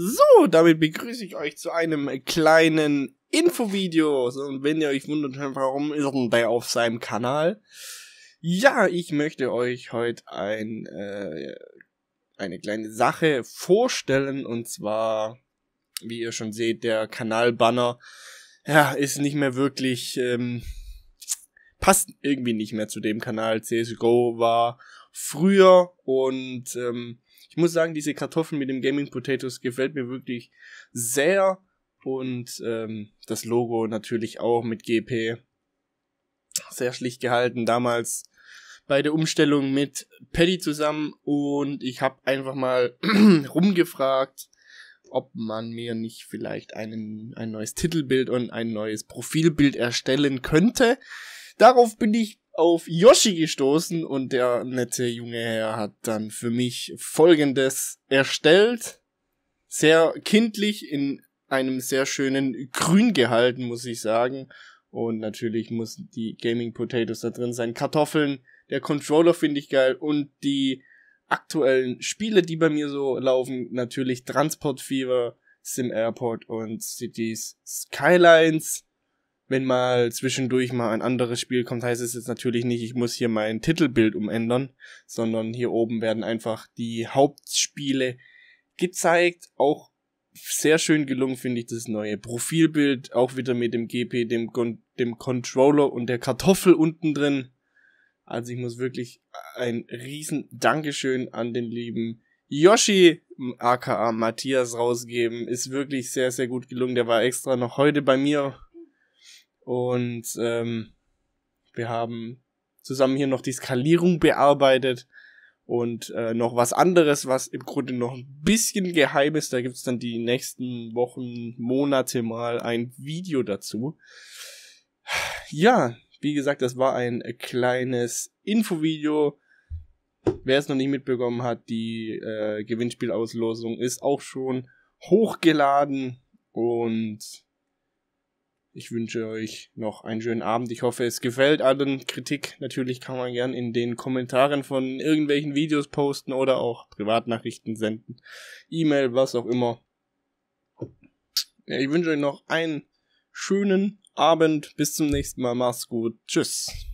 So, damit begrüße ich euch zu einem kleinen Infovideo. So, Und wenn ihr euch wundert, warum ist er bei auf seinem Kanal? Ja, ich möchte euch heute ein, äh, eine kleine Sache vorstellen. Und zwar, wie ihr schon seht, der Kanalbanner ja, ist nicht mehr wirklich, ähm, passt irgendwie nicht mehr zu dem Kanal. CSGO war früher und ähm, ich muss sagen, diese Kartoffeln mit dem Gaming Potatoes gefällt mir wirklich sehr. Und ähm, das Logo natürlich auch mit GP. Sehr schlicht gehalten. Damals bei der Umstellung mit Paddy zusammen und ich habe einfach mal rumgefragt, ob man mir nicht vielleicht einen, ein neues Titelbild und ein neues Profilbild erstellen könnte. Darauf bin ich auf Yoshi gestoßen und der nette junge Herr hat dann für mich folgendes erstellt. Sehr kindlich in einem sehr schönen Grün gehalten, muss ich sagen. Und natürlich muss die Gaming Potatoes da drin sein. Kartoffeln, der Controller finde ich geil und die aktuellen Spiele, die bei mir so laufen, natürlich Transport Fever, Sim Airport und Cities Skylines wenn mal zwischendurch mal ein anderes Spiel kommt, heißt es jetzt natürlich nicht, ich muss hier mein Titelbild umändern, sondern hier oben werden einfach die Hauptspiele gezeigt. Auch sehr schön gelungen finde ich das neue Profilbild, auch wieder mit dem GP, dem, Con dem Controller und der Kartoffel unten drin. Also ich muss wirklich ein riesen Dankeschön an den lieben Yoshi, aka Matthias, rausgeben. Ist wirklich sehr, sehr gut gelungen. Der war extra noch heute bei mir und ähm, wir haben zusammen hier noch die Skalierung bearbeitet und äh, noch was anderes, was im Grunde noch ein bisschen geheim ist. Da gibt's dann die nächsten Wochen, Monate mal ein Video dazu. Ja, wie gesagt, das war ein kleines Infovideo. Wer es noch nicht mitbekommen hat, die äh, Gewinnspielauslosung ist auch schon hochgeladen und ich wünsche euch noch einen schönen Abend. Ich hoffe, es gefällt allen. Kritik natürlich kann man gern in den Kommentaren von irgendwelchen Videos posten oder auch Privatnachrichten senden. E-Mail, was auch immer. Ja, ich wünsche euch noch einen schönen Abend. Bis zum nächsten Mal. Macht's gut. Tschüss.